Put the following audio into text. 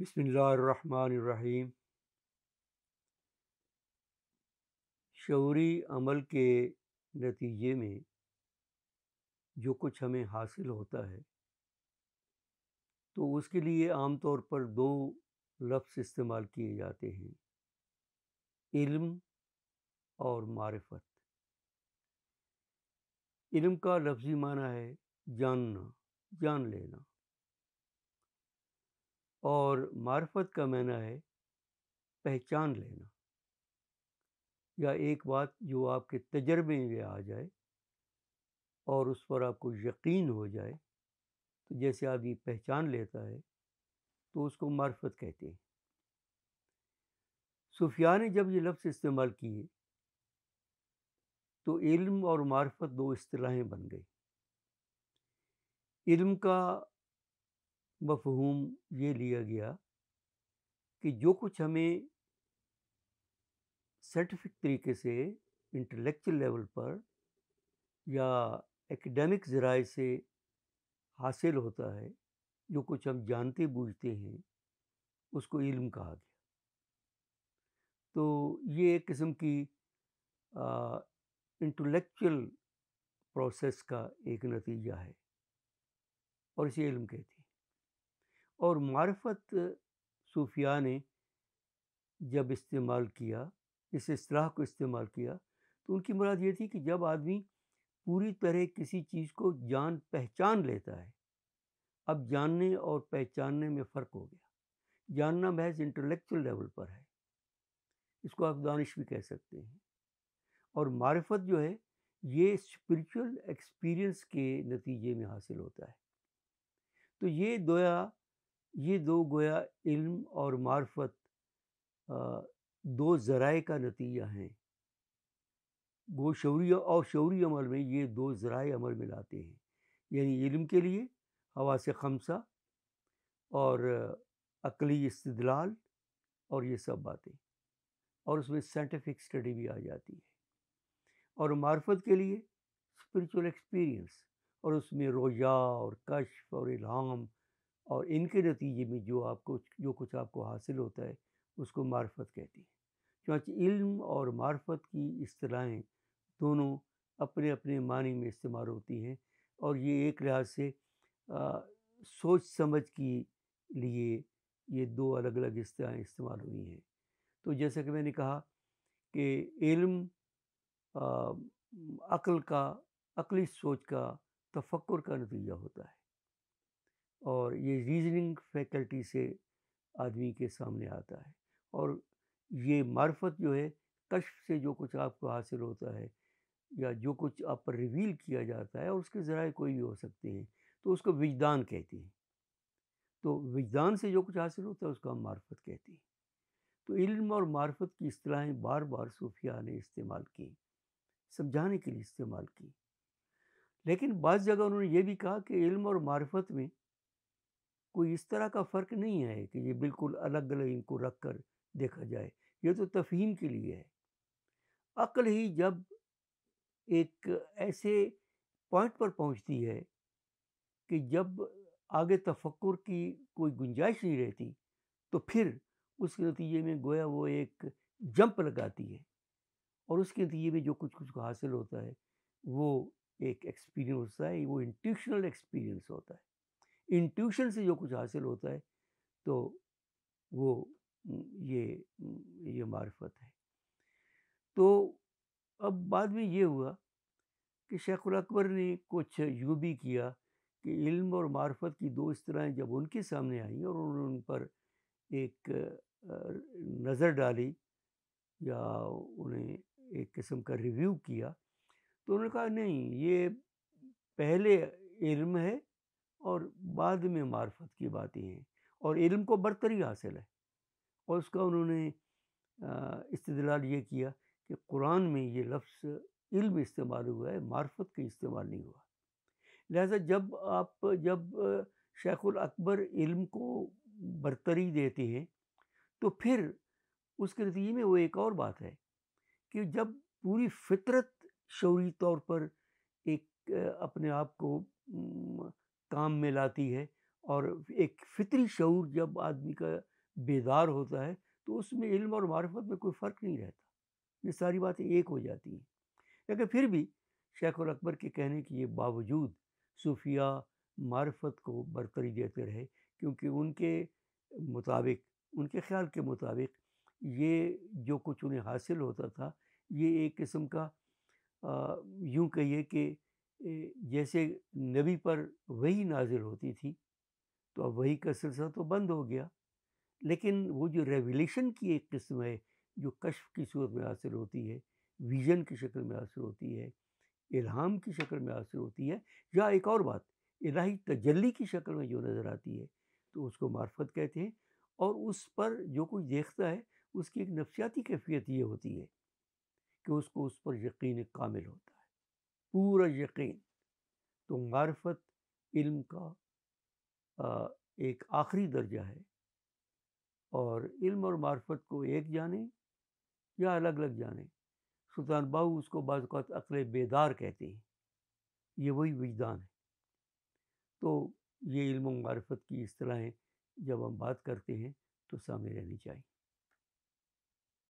बिस्मिल्लाहिर्रहमानिर्रहीम शौरी अमल के नतीजे में जो कुछ हमें हासिल होता है तो उसके लिए आम तौर पर दो लफ्ज़ इस्तेमाल किए जाते हैं इल्म और मारफत इल्म का लफ्ज़ी माना है जानना जान लेना और मार्फत का मैना है पहचान लेना या एक बात जो आपके तजर्बे में आ जाए और उस पर आपको यकीन हो जाए तो जैसे आदमी पहचान लेता है तो उसको मार्फत कहते हैं सूफिया ने जब ये लफ्ज़ इस्तेमाल किए तो इल्म और मार्फत दो अतलाहें बन गई इल्म का मफहूम ये लिया गया कि जो कुछ हमें साइंटिफिक तरीके से इंटेलेक्चुअल लेवल पर या एकेडमिक ज़राए से हासिल होता है जो कुछ हम जानते बूझते हैं उसको इल्म कहा गया तो ये एक किस्म की इंटेलेक्चुअल प्रोसेस का एक नतीजा है और इसे इल्म कहते हैं और मार्फत सूफिया ने जब इस्तेमाल किया इस असलाह को इस्तेमाल किया तो उनकी मुराद ये थी कि जब आदमी पूरी तरह किसी चीज़ को जान पहचान लेता है अब जानने और पहचानने में फ़र्क हो गया जानना महज इंटेलेक्चुअल लेवल पर है इसको आप दानिश भी कह सकते हैं और मार्फत जो है ये स्पिरिचुअल एक्सपीरियंस के नतीजे में हासिल होता है तो ये दोया ये दो गोया इल्म और मार्फत दो ज़राए का नतीजा हैं वो शौरी और शौरी अमल में ये दो ज़राए अमल में लाते हैं यानी इल्म के लिए हवा से खमसा और अकली इस्तलाल और ये सब बातें और उसमें साइंटिफिक स्टडी भी आ जाती है और मार्फत के लिए स्पिरिचुअल एक्सपीरियंस और उसमें रोज़ा और कश्फ और इल्हाम और इनके नतीजे में जो आपको जो कुछ आपको हासिल होता है उसको मार्फत कहती है क्योंकि इल्म और मार्फत की असलाहें दोनों अपने अपने मानी में इस्तेमाल होती हैं और ये एक लिहाज से आ, सोच समझ के लिए ये दो अलग अलग असलाहें इस्तेमाल हुई हैं तो जैसा कि मैंने कहा कि इल्म अक़ल का अकली सोच का तफक् का नतीजा होता है और ये रीजनिंग फैकल्टी से आदमी के सामने आता है और ये मार्फत जो है कश से जो कुछ आपको हासिल होता है या जो कुछ आप पर रिवील किया जाता है और उसके ज़राए कोई भी हो सकते हैं तो उसको विजदान कहते हैं तो विजदान से जो कुछ हासिल होता है उसको हम मार्फत कहते हैं तो इल्म और मार्फत की असलाहें बार बार सूफिया ने इस्तेमाल की समझाने के लिए इस्तेमाल की लेकिन बाज़ जगह उन्होंने ये भी कहा कि इल्म और मार्फत में कोई इस तरह का फ़र्क नहीं है कि ये बिल्कुल अलग अलग इनको रख कर देखा जाए ये तो तफहीम के लिए है अक्ल ही जब एक ऐसे पॉइंट पर पहुंचती है कि जब आगे तफक्र की कोई गुंजाइश नहीं रहती तो फिर उसके नतीजे में गोया वो एक जंप लगाती है और उसके नतीजे में जो कुछ कुछ हासिल होता है वो एक एक्सपीरियंस होता है वो इंट्यूशनल एक्सपीरियंस होता है इंट्यूशन से जो कुछ हासिल होता है तो वो ये ये मार्फत है तो अब बाद में ये हुआ कि शेख अकबर ने कुछ यूँ भी किया कि इल्म और मार्फत की दो इस तरह जब उनके सामने आई और उन्होंने उन पर एक नज़र डाली या उन्हें एक किस्म का रिव्यू किया तो उन्होंने कहा नहीं ये पहले इल्म है और बाद में मार्फत की बातें हैं और इल्म को बरतरी हासिल है और उसका उन्होंने इस्तलाल ये किया कि कुरान में ये लफ्ज़ इल्म इस्तेमाल हुआ है मार्फत का इस्तेमाल नहीं हुआ लिहाजा जब आप जब शेखुल अकबर इल्म को बरतरी देते हैं तो फिर उसके नतीजे में वो एक और बात है कि जब पूरी फितरत शौरी तौर पर एक अपने आप को काम में लाती है और एक फितरी शूर जब आदमी का बेदार होता है तो उसमें इल्म और मार्फत में कोई फ़र्क नहीं रहता ये सारी बातें एक हो जाती हैं लेकिन फिर भी शेख और अकबर के कहने के बावजूद सूफिया मार्फत को बरतरी देते रहे क्योंकि उनके मुताबिक उनके ख्याल के मुताबिक ये जो कुछ उन्हें हासिल होता था ये एक किस्म का यूँ कहिए कि जैसे नबी पर वही नाजिल होती थी तो अब वही का सिलसिला तो बंद हो गया लेकिन वो जो रेवलेशन की एक किस्म है जो कश्फ की सूरत में हासिल होती है विजन की शक्ल में हासिल होती है इल्हाम की शक्ल में हासिल होती है या एक और बात इलाही तजली की शक्ल में जो नज़र आती है तो उसको मार्फत कहते हैं और उस पर जो कुछ देखता है उसकी एक नफसियाती कैफियत ये होती है कि उसको उस पर यकीन कामिल होता है पूरा यकीन तो मार्फत इल्म का एक आखिरी दर्जा है और इल्म और मार्फत को एक जाने या अलग अलग जाने सुल्तान बाहू उसको बाज़ात अकल बेदार कहते हैं ये वही विजदान है तो ये इल्म मार्फत की असलाहें जब हम बात करते हैं तो सामने रहनी चाहिए